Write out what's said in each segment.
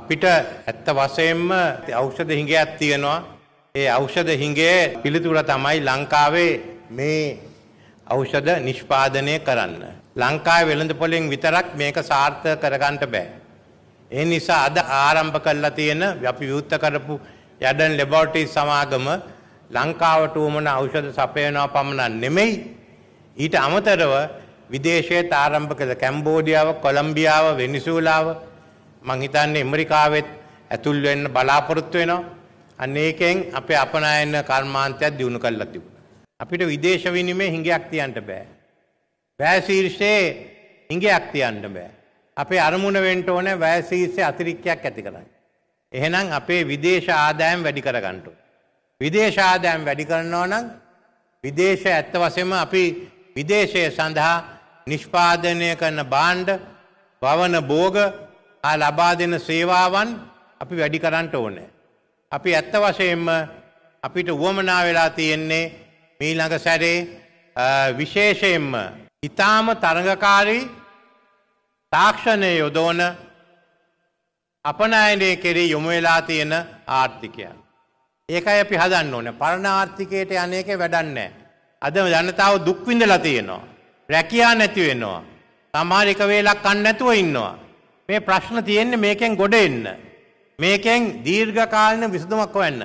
අපිට ඇත්ත වශයෙන්ම ඖෂධ හිඟයක් තියෙනවා. ඒ ඖෂධ හිඟයේ පිළිතුර තමයි ලංකාවේ මේ ඖෂධ නිෂ්පාදනය කරන්න. ලංකාවේ වෙළඳපොළෙන් විතරක් මේක සාර්ථක කරගන්න බෑ. ඒ නිසා අද ආරම්භ කරලා තියෙන අපි විවුර්ත කරපු යඩන් ලැබොරටරි සමාගම ලංකාවට උමන ඖෂධ සපයනවා පමණක් නෙමෙයි ඊට අමතරව විදේශයේ ආරම්භ කළ කැම්බෝඩියාව කොලම්බියාව වෙනිසුවලාව මං හිතන්නේ ඇමරිකාවෙත් ඇතුල් වෙන්න බලාපොරොත්තු වෙනවා. අන්න ඒකෙන් අපේ අපනායන කර්මාන්තයක් දිනු කරලා තිබුණා. අපිට විදේශ විනිමය හිඟයක් තියන්න බෑ. වැය ශීර්ෂයේ හිඟයක් තියන්න බෑ. අපේ අරමුණ වෙන්න ඕනේ වැය ශීර්ෂයේ අතිරික්තයක් ඇති කරන්න. එහෙනම් අපේ විදේශ ආදායම් වැඩි කරගන්න ඕනේ. විදේශ ආදායම් වැඩි කරනවා නම් විදේශ ඇත්ත වශයෙන්ම අපි විදේශය සඳහා නිෂ්පාදනය කරන භාණ්ඩ, භවන භෝග හා ලබා දෙන සේවාවන් අපි වැඩි කරන්නට ඕනේ. අපි ඇත්ත වශයෙන්ම අපිට වුවමනා වෙලා තියෙන්නේ මීළඟ සැරේ විශේෂයෙන්ම ඉතාම තරඟකාරී තාක්ෂණය යොදෝන අපනයනය කෙරේ යොමු වෙලා තියෙන ආර්ථිකයන්. ඒකයි අපි හදන්න ඕන පරණ ආර්ථිකයට යනයක වැඩන්නේ. අද ජනතාව දුක්විඳලා තියෙනවා. රැකයා නැතිවෙනවා. සමාරික වේලක් කන්න නැතුව ඉන්නවා. මේ ප්‍රශ්න තියෙන්නේ මේකෙන් ගොඩ එන්න. මේකෙන් දීර්ඝකාලීන විසඳුමක් හොයන්න.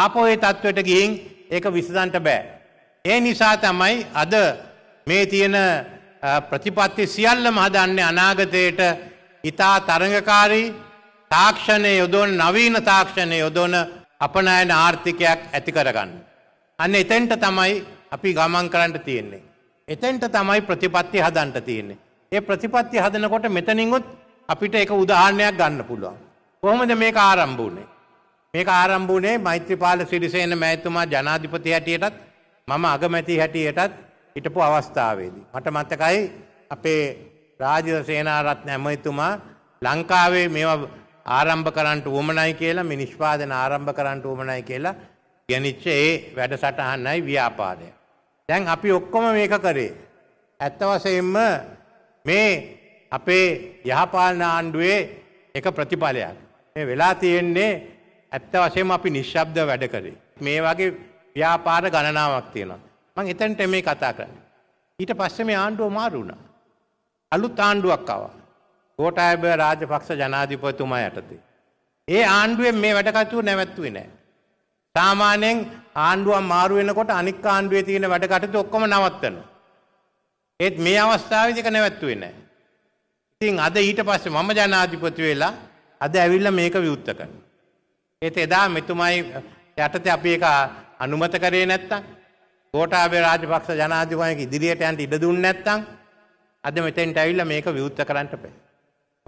ආපෝ ඒ தത്വෙට ගිහින් ඒක විසඳන්න බෑ. ඒ නිසා තමයි අද මේ තියෙන ප්‍රතිපත්ති සියල්ලම හදන්නේ අනාගතයට ඊතා තරඟකාරී තාක්ෂණයේ යොදවන නවීන තාක්ෂණයේ යොදවන අපනයන ආර්ථිකයක් ඇති කරගන්න. අන්න එතෙන්ට තමයි අපි ගමන් කරන්න තියෙන්නේ. එතෙන්ට තමයි ප්‍රතිපත්ති හදන්න තියෙන්නේ. ඒ ප්‍රතිපත්ති හදනකොට මෙතනින් උත් අපිට එක උදාහරණයක් ගන්න පුළුවන්. කොහොමද මේක ආරම්භ වුනේ? මේක ආරම්භ වුනේ මෛත්‍රීපාල සිරිසේන මෑතුමා ජනාධිපති හැටියටත් මම අගමැති හැටියටත් හිටපු අවස්ථාවේදී. මට මතකයි අපේ රාජ්‍ය සේනාරත්න ඇමතිතුමා ලංකාවේ මේවා ආරම්භ කරන්නට වුමනයි කියලා මේ නිෂ්පාදන ආරම්භ කරන්නට වුමනයි කියලා ගෙනිච්ච ඒ වැඩසටහනයි ව්‍යාපාරය. දැන් අපි ඔක්කොම මේක කරේ. ඇත්ත වශයෙන්ම මේ අපේ යහපාලන ආණ්ඩුවේ එක ප්‍රතිඵලයක්. මේ වෙලා තියෙන්නේ ඇත්ත වශයෙන්ම අපි නිශ්ශබ්ද වැඩ කරේ. මේ වගේ ව්‍යාපාර ගණනාවක් තියෙනවා. මම එතනට මේ කතා කරන්නේ. ඊට පස්සේ මේ ආණ්ඩුව මාරු වුණා. අලුත් ආණ්ඩුවක් ආවා. ගෝඨාභය රාජපක්ෂ ජනාධිපතිතුමා යටතේ. ඒ ආණ්ඩුවෙන් මේ වැඩ කටයුතු නැවැත්තුවේ නැහැ. සාමාන්‍යයෙන් ආණ්ඩුවක් මාරු වෙනකොට අනික් ආණ්ඩුවේ තියෙන වැඩ කටයුතු ඔක්කොම නවත්තනවා. ඒත් මේ අවස්ථාවේදී ඒක නැවැත්තුවේ නැහැ. ඉතින් අද ඊට පස්සේ මම ජනාධිපති වෙලා අද ඇවිල්ලා මේක විවුර්ත කරනවා. ඒත් එදා මෙතුමයි යටතේ අපි ඒක අනුමත කරේ නැත්තම් ගෝඨාභය රාජපක්ෂ ජනාධිපතිතුමාගේ ඉදිරියට යන්න ඉඩ දුන්නේ නැත්තම් අද මෙතෙන්ට ඇවිල්ලා මේක විවුර්ත කරන්නට බෑ.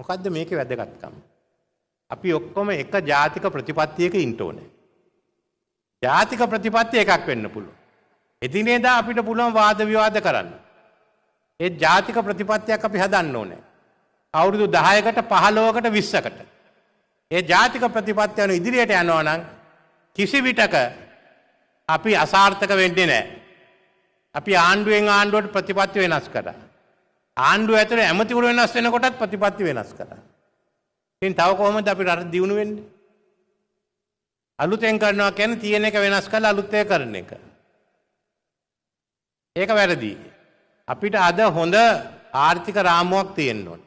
මොකද්ද මේකේ වැදගත්කම? අපි ඔක්කොම එක ජාතික ප්‍රතිපත්තියක ඉන්න ඕනේ. ජාතික ප්‍රතිපත්තිය එකක් වෙන්න පුළුවන්. එදිනෙදා අපිට පුළුවන් වාද විවාද කරන්න. ඒ ජාතික ප්‍රතිපත්තියක් අපි හදන්න ඕනේ. අවුරුදු දහයකට පහලෝකට විස්සකට. ඒ ජාතික ප්‍රතිපත්තියන ඉදිරියට යනෝනං කිසිවිටක අපි අසාර්ථක වෙඩි නෑ. අපි ආණ්ඩුවෙන් ආණ්ඩුවට ප්‍රතිපත්ති වෙනස් කර. ආණ්ඩුව ඇතර ඇමතිවර වෙනස් වෙන කොටත් ප්‍රතිපත්ති වෙනස් කර. ඉතින් තව කොහොමද අපි රට දියුණු වෙන්නේ? අලුතෙන් කරනවා කියන්නේ තියෙන එක වෙනස් කරලා අලුත් කරන එක. ඒක වැරදි. අපිට අද හොඳ ආර්ථික රාමුවක් තියෙන්න ඕන.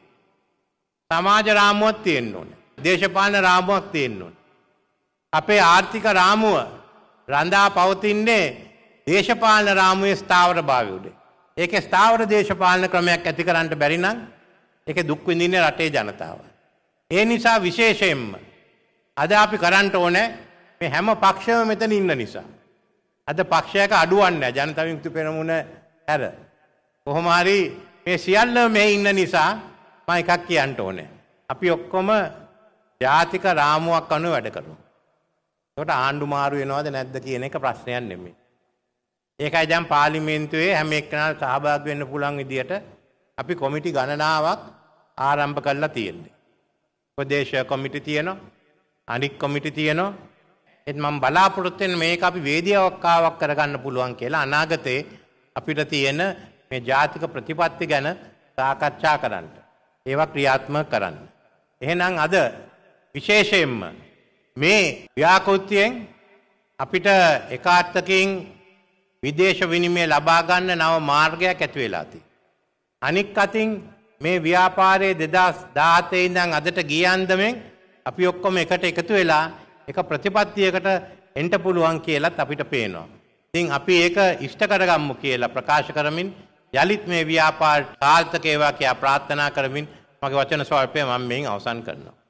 සමාජ රාමුවක් තියෙන්න ඕන. දේශපාලන රාමුවක් තියෙන්න ඕන. අපේ ආර්ථික රාමුව රඳා පවතින්නේ දේශපාලන රාමුවේ ස්ථාවර භාවය උඩ. ඒකේ ස්ථාවර දේශපාලන ක්‍රමයක් ඇති කරන්න බැරි නම් ඒකේ දුක් විඳින්නේ රටේ ජනතාව. ඒ නිසා විශේෂයෙන්ම අද අපි කරන්න ඕනේ මේ හැම පක්ෂම මෙතන ඉන්න නිසා. අද පක්ෂයක අඩුවන්නේ ජනතා විමුක්ති පෙරමුණ ඇර. කොහොම හරි මේ සියල්ල මේ ඉන්න නිසා මම එකක් කියන්න ඕනේ. අපි ඔක්කොම ජාතික රාමුවක් අනුව වැඩ කරමු. ඒකට ආණ්ඩු මාරු වෙනවද නැද්ද කියන එක ප්‍රශ්නයක් නෙමෙයි. ඒකයි දැන් පාර්ලිමේන්තුවේ හැම එක්කෙනාට සහභාගී වෙන්න පුළුවන් විදියට අපි කොමිටි ගණනාවක් ආරම්භ කරලා තියෙන්නේ. ප්‍රදේශ කොමිටි තියෙනවා, අනික් කොමිටි තියෙනවා. ඒත් මම බලාපොරොත්තු වෙන්නේ මේක අපි වේදිකාවක් කරගන්න පුළුවන් කියලා අනාගතේ අපිට තියෙන මේ ජාතික ප්‍රතිපත්ති ගැන සාකච්ඡා කරන්න. ඒවා ක්‍රියාත්මක කරන්න. එහෙනම් අද විශේෂයෙන්ම මේ ව්‍යාකෘතියෙන් අපිට එකාර්ථකින් විදේශ විනිමය ලබා ගන්න නව මාර්ගයක් ඇති වෙලා තියෙනවා. අනික් අතින් මේ ව්‍යාපාරයේ 2017 ඉඳන් අදට ගිය අන්දමෙන් අපි ඔක්කොම එකට එකතු වෙලා එක ප්‍රතිපත්තියකට එන්න පුළුවන් කියලත් අපිට පේනවා. ඉතින් අපි ඒක ඉෂ්ට කරගම්මු කියලා ප්‍රකාශ කරමින් යළිත් මේ ව්‍යාපාර සාර්ථක වේවා කියලා ප්‍රාර්ථනා කරමින් මගේ වචන ස්වල්පය මම මෙයින් අවසන් කරනවා